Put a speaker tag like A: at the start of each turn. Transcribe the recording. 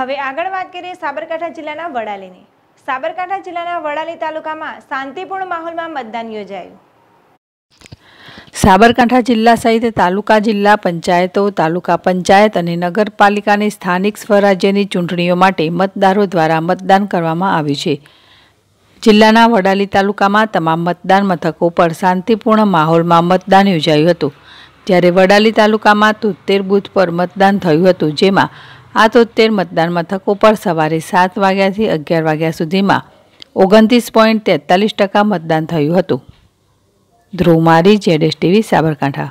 A: હવે આગળ વાત કરીએ સાબરકાંઠા જિલ્લાના વડાલીની સાબરકાંઠા જિલ્લાના વડાલી તાલુકામાં શાંતિપૂર્ણ માહોલમાં મતદાન યોજાયું
B: સાબરકાંઠા જિલ્લા સહિત તાલુકા જિલ્લા પંચાયતો તાલુકા પંચાયત અને નગરપાલિકાની સ્થાનિક સ્વરાજ્યની ચૂંટણીઓ માટે મતદારો દ્વારા મતદાન કરવામાં આવ્યું છે જિલ્લાના વડાલી તાલુકામાં તમામ મતદાન મથકો પર શાંતિપૂર્ણ માહોલમાં મતદાન યોજાયું હતું જ્યારે વડાલી તાલુકામાં તોતેર બૂથ પર મતદાન થયું હતું જેમાં આ તોતેર મતદાન મથકો પર સવારે સાત વાગ્યાથી અગિયાર વાગ્યા સુધીમાં ઓગણત્રીસ પોઈન્ટ તેતાલીસ ટકા મતદાન થયું હતું ધ્રુવ મારી જેડેશ ટીવી સાબરકાંઠા